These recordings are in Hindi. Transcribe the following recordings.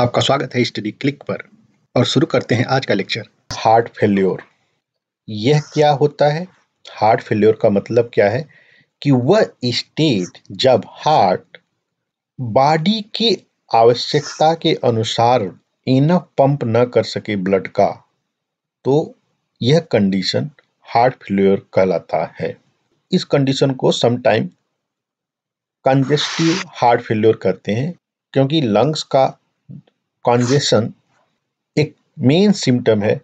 आपका स्वागत है स्टडी क्लिक पर और शुरू करते हैं आज का लेक्चर हार्ट फेल्योर यह क्या होता है हार्ट फेल्योर का मतलब क्या है कि वह स्टेट जब हार्ट बॉडी की आवश्यकता के अनुसार इनफ पंप न कर सके ब्लड का तो यह कंडीशन हार्ट फेल्योर कहलाता है इस कंडीशन को समटाइम कंजेस्टिव हार्ट फेल्योर कहते हैं क्योंकि लंग्स का कॉन्जेशन एक मेन सिम्टम है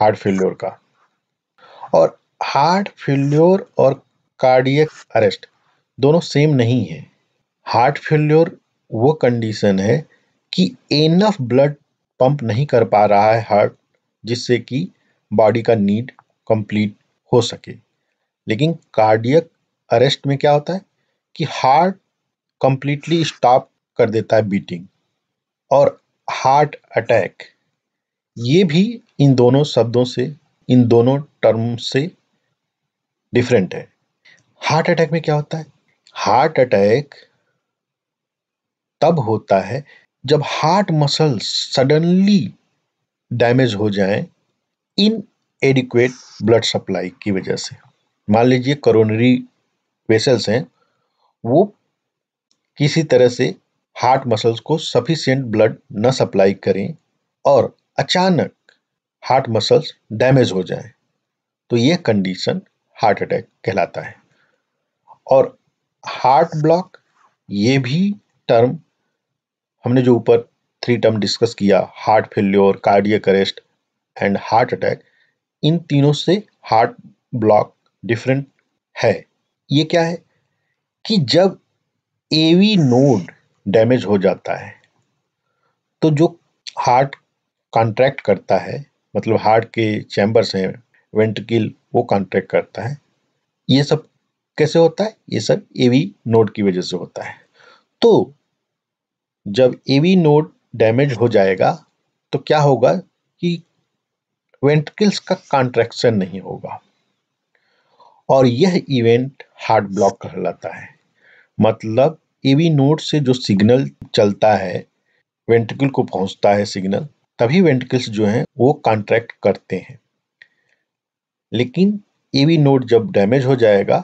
हार्ट फेल्योर का और हार्ट फेल्योर और कार्डियक अरेस्ट दोनों सेम नहीं है हार्ट फेल्योर वो कंडीशन है कि एनफ ब्लड पंप नहीं कर पा रहा है हार्ट जिससे कि बॉडी का नीड कंप्लीट हो सके लेकिन कार्डियक अरेस्ट में क्या होता है कि हार्ट कंप्लीटली स्टॉप कर देता है बीटिंग और हार्ट अटैक ये भी इन दोनों शब्दों से इन दोनों टर्म से डिफरेंट है हार्ट अटैक में क्या होता है हार्ट अटैक तब होता है जब हार्ट मसल सडनली डैमेज हो जाए इन एडिक्वेट ब्लड सप्लाई की वजह से मान लीजिए करोनरी वेसल्स हैं वो किसी तरह से हार्ट मसल्स को सफिशियंट ब्लड न सप्लाई करें और अचानक हार्ट मसल्स डैमेज हो जाएं तो ये कंडीशन हार्ट अटैक कहलाता है और हार्ट ब्लॉक ये भी टर्म हमने जो ऊपर थ्री टर्म डिस्कस किया heart failure cardiac arrest and heart attack इन तीनों से हार्ट ब्लॉक डिफरेंट है ये क्या है कि जब एवी नोड डैमेज हो जाता है तो जो हार्ट कॉन्ट्रैक्ट करता है मतलब हार्ट के चैम्बर्स हैं वेंटिकल वो कॉन्ट्रैक्ट करता है ये सब कैसे होता है ये सब एवी नोड की वजह से होता है तो जब एवी नोड डैमेज हो जाएगा तो क्या होगा कि वेंटिकल्स का कॉन्ट्रैक्शन नहीं होगा और यह इवेंट हार्ट ब्लॉक कहलाता है मतलब ईवी नोड से जो सिग्नल चलता है वेंटिकल को पहुंचता है सिग्नल तभी वेंटिकल्स जो हैं वो कॉन्ट्रैक्ट करते हैं लेकिन ईवी नोड जब डैमेज हो जाएगा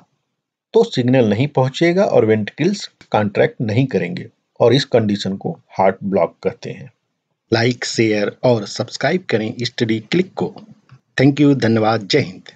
तो सिग्नल नहीं पहुंचेगा और वेंटिकल्स कॉन्ट्रैक्ट नहीं करेंगे और इस कंडीशन को हार्ट ब्लॉक कहते हैं लाइक शेयर और सब्सक्राइब करें स्टडी क्लिक को थैंक यू धन्यवाद जय हिंद